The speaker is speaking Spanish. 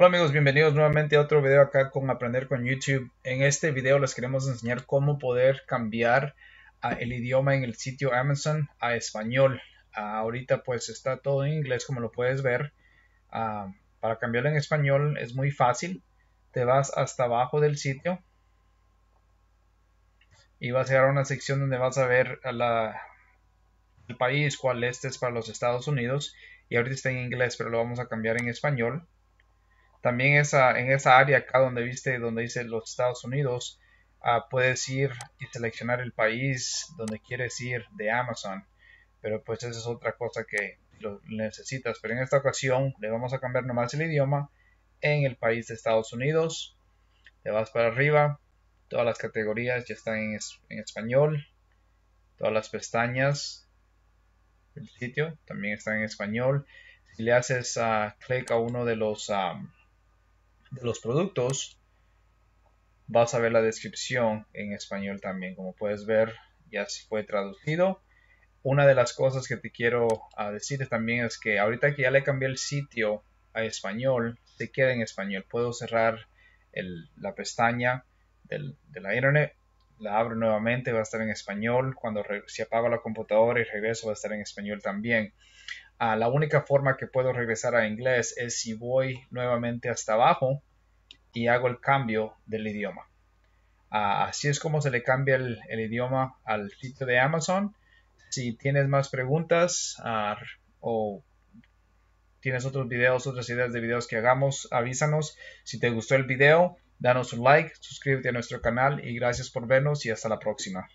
Hola amigos, bienvenidos nuevamente a otro video acá con Aprender con YouTube. En este video les queremos enseñar cómo poder cambiar ah, el idioma en el sitio Amazon a español. Ah, ahorita pues está todo en inglés como lo puedes ver. Ah, para cambiarlo en español es muy fácil. Te vas hasta abajo del sitio y vas a llegar a una sección donde vas a ver el país, cuál este es para los Estados Unidos. Y ahorita está en inglés, pero lo vamos a cambiar en español también esa, en esa área acá donde viste, donde dice los Estados Unidos, ah, puedes ir y seleccionar el país donde quieres ir de Amazon. Pero pues esa es otra cosa que lo necesitas. Pero en esta ocasión le vamos a cambiar nomás el idioma en el país de Estados Unidos. Te vas para arriba. Todas las categorías ya están en, español. Todas las pestañas del sitio también están en español. Si le haces uh, clic a uno de los ah, de los productos, vas a ver la descripción en español también. Como puedes ver, ya fue traducido. Una de las cosas que te quiero ah, decir también es que ahorita que ya le cambié el sitio a español, se queda en español. Puedo cerrar el, la pestaña de la internet, la abro nuevamente, va a estar en español. Cuando se si la computadora y regreso, va a estar en español también la única forma que puedo regresar a inglés es si voy nuevamente hasta abajo y hago el cambio del idioma. Ah, así es como se le cambia el, idioma al sitio de Amazon. Si tienes más preguntas ah, o tienes otros videos, otras ideas de videos que hagamos, avísanos. Si te gustó el video, danos un like, suscríbete a nuestro canal y gracias por vernos y hasta la próxima.